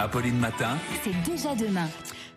Apolline Matin. C'est déjà demain.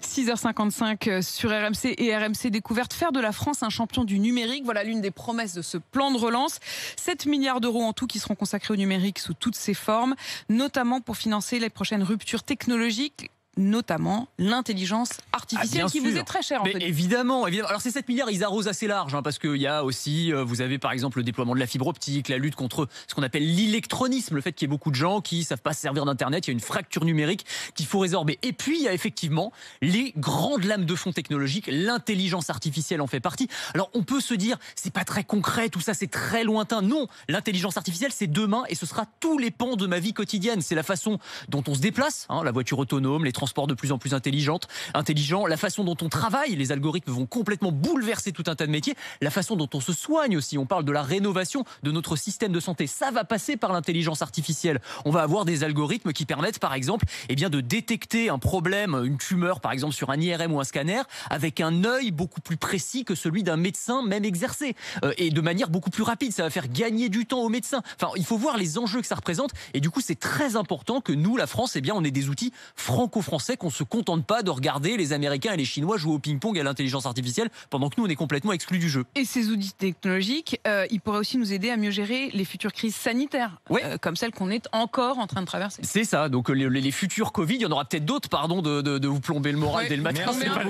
6h55 euh, sur RMC et RMC Découverte. Faire de la France un champion du numérique, voilà l'une des promesses de ce plan de relance. 7 milliards d'euros en tout qui seront consacrés au numérique sous toutes ses formes, notamment pour financer les prochaines ruptures technologiques notamment l'intelligence artificielle ah, qui vous est très chère. évidemment, évidemment. Alors ces 7 milliards, ils arrosent assez large, hein, parce qu'il y a aussi, euh, vous avez par exemple le déploiement de la fibre optique, la lutte contre ce qu'on appelle l'électronisme, le fait qu'il y ait beaucoup de gens qui ne savent pas se servir d'Internet, il y a une fracture numérique qu'il faut résorber. Et puis, il y a effectivement les grandes lames de fond technologiques, l'intelligence artificielle en fait partie. Alors on peut se dire, c'est pas très concret, tout ça c'est très lointain. Non, l'intelligence artificielle, c'est demain et ce sera tous les pans de ma vie quotidienne. C'est la façon dont on se déplace, hein, la voiture autonome, les transports Sport de plus en plus intelligente, intelligent, la façon dont on travaille, les algorithmes vont complètement bouleverser tout un tas de métiers, la façon dont on se soigne aussi, on parle de la rénovation de notre système de santé, ça va passer par l'intelligence artificielle. On va avoir des algorithmes qui permettent par exemple eh bien, de détecter un problème, une tumeur par exemple sur un IRM ou un scanner, avec un œil beaucoup plus précis que celui d'un médecin même exercé, euh, et de manière beaucoup plus rapide, ça va faire gagner du temps aux médecins. Enfin, il faut voir les enjeux que ça représente, et du coup c'est très important que nous, la France, et eh bien, on ait des outils franco-français sait qu'on ne se contente pas de regarder les Américains et les Chinois jouer au ping-pong à l'intelligence artificielle pendant que nous, on est complètement exclus du jeu. Et ces outils technologiques, euh, ils pourraient aussi nous aider à mieux gérer les futures crises sanitaires, euh, comme celles qu'on est encore en train de traverser. C'est ça, donc les, futurs Covid, il y en aura peut-être d'autres, pardon, de, de, vous plomber le moral dès le matin. C'est pas,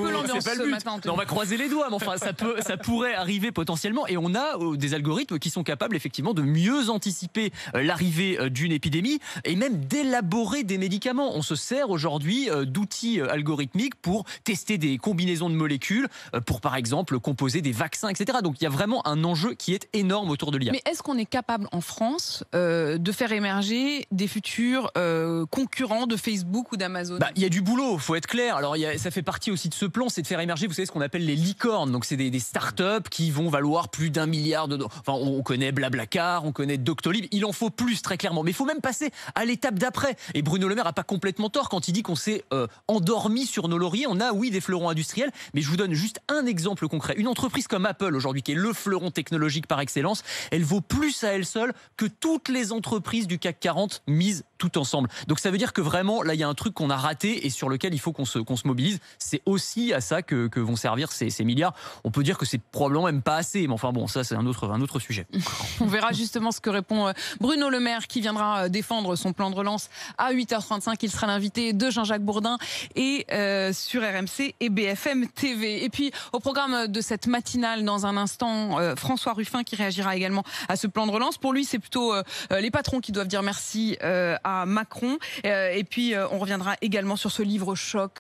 le, but. on va croiser les doigts, mais enfin, ça, peut, ça pourrait arriver potentiellement. Et on a euh, des algorithmes qui sont capables, effectivement, de mieux anticiper l'arrivée d'une épidémie et même d'élaborer des médicaments. On se sert aujourd'hui euh, d'outils euh, algorithmiques pour tester des combinaisons de molécules, euh, pour par exemple composer des vaccins, etc. Donc il y a vraiment un enjeu qui est énorme autour de l'IA. Mais est-ce qu'on est capable en France de faire émerger des futurs concurrents de Facebook ou d'Amazon bah, Il y a du boulot, faut être clair. Alors ça fait partie aussi de ce plan, c'est de faire émerger, vous savez, ce qu'on appelle les licornes. Donc c'est des, des startups qui vont valoir plus d'un milliard de dollars. on connaît Blablacar, on connaît Doctolib. Il en faut plus, très clairement. Mais il faut même passer à l'étape d'après. Et Bruno Le Maire n'a pas complètement tort quand il dit qu'on sait endormi euh, endormis sur nos lauriers. On a, oui, des fleurons industriels, mais je vous donne juste un exemple concret. Une entreprise comme Apple, aujourd'hui, qui est le fleuron technologique par excellence, elle vaut plus à elle seule que toutes les entreprises du CAC 40 mises tout ensemble. Donc ça veut dire que vraiment, là, il y a un truc qu'on a raté et sur lequel il faut qu'on se, mobilise. C'est aussi à ça que, vont servir ces, milliards. On peut dire que c'est probablement même pas assez, mais enfin bon, ça, c'est un autre, un autre sujet. On verra justement ce que répond euh, Bruno Le Maire, qui viendra euh, défendre son plan de relance à 8h35. Il sera l'invité de Jean-Jacques Bourdin et euh, sur RMC et BFM TV. Et puis, au programme de cette matinale, dans un instant, François Ruffin qui réagira également à ce plan de relance. Pour lui, c'est plutôt les patrons qui doivent dire merci à Macron. Euh, et puis euh, on reviendra également sur ce livre choc